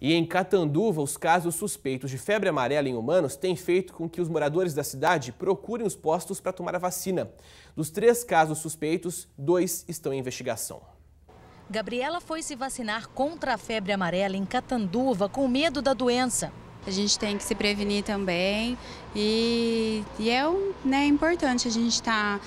E em Catanduva, os casos suspeitos de febre amarela em humanos têm feito com que os moradores da cidade procurem os postos para tomar a vacina. Dos três casos suspeitos, dois estão em investigação. Gabriela foi se vacinar contra a febre amarela em Catanduva com medo da doença. A gente tem que se prevenir também e, e é né, é importante a gente estar tá,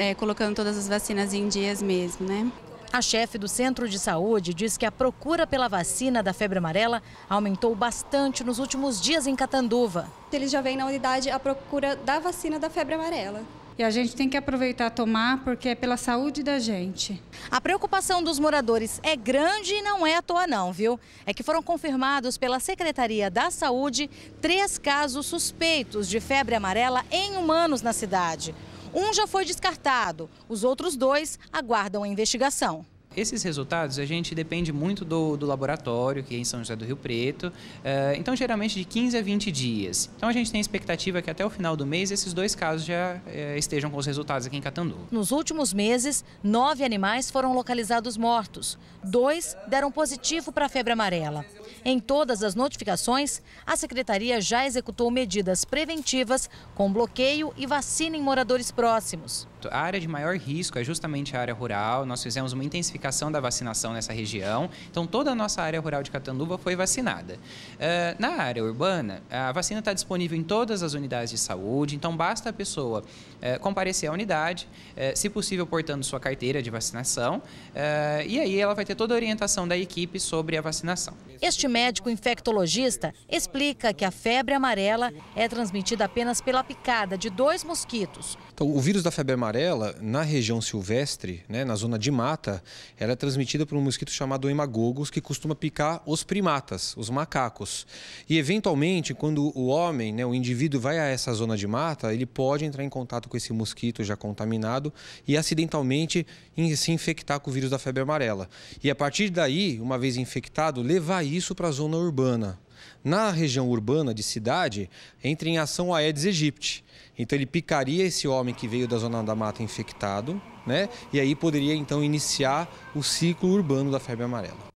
é, colocando todas as vacinas em dias mesmo, né? A chefe do centro de saúde diz que a procura pela vacina da febre amarela aumentou bastante nos últimos dias em Catanduva. Eles já vêm na unidade a procura da vacina da febre amarela. E a gente tem que aproveitar tomar porque é pela saúde da gente. A preocupação dos moradores é grande e não é à toa não, viu? É que foram confirmados pela Secretaria da Saúde três casos suspeitos de febre amarela em humanos na cidade. Um já foi descartado, os outros dois aguardam a investigação. Esses resultados a gente depende muito do, do laboratório, que é em São José do Rio Preto, uh, então geralmente de 15 a 20 dias. Então a gente tem expectativa que até o final do mês esses dois casos já uh, estejam com os resultados aqui em Catandu. Nos últimos meses, nove animais foram localizados mortos, dois deram positivo para a febre amarela. Em todas as notificações, a secretaria já executou medidas preventivas com bloqueio e vacina em moradores próximos. A área de maior risco é justamente a área rural. Nós fizemos uma intensificação da vacinação nessa região. Então, toda a nossa área rural de Catanduva foi vacinada. Uh, na área urbana, a vacina está disponível em todas as unidades de saúde. Então, basta a pessoa uh, comparecer à unidade, uh, se possível, portando sua carteira de vacinação. e aí ela vai ter toda a orientação da equipe sobre a vacinação. Este médico infectologista explica que a febre amarela é transmitida apenas pela picada de dois mosquitos. Então, o vírus da febre amarela amarela, na região silvestre, né, na zona de mata, ela é transmitida por um mosquito chamado hemagogos, que costuma picar os primatas, os macacos. E, eventualmente, quando o homem, né, o indivíduo, vai a essa zona de mata, ele pode entrar em contato com esse mosquito já contaminado e, acidentalmente, se infectar com o vírus da febre amarela. E, a partir daí, uma vez infectado, levar isso para a zona urbana na região urbana de cidade, entra em ação a Aedes aegypti. Então ele picaria esse homem que veio da zona da mata infectado, né? E aí poderia então iniciar o ciclo urbano da febre amarela.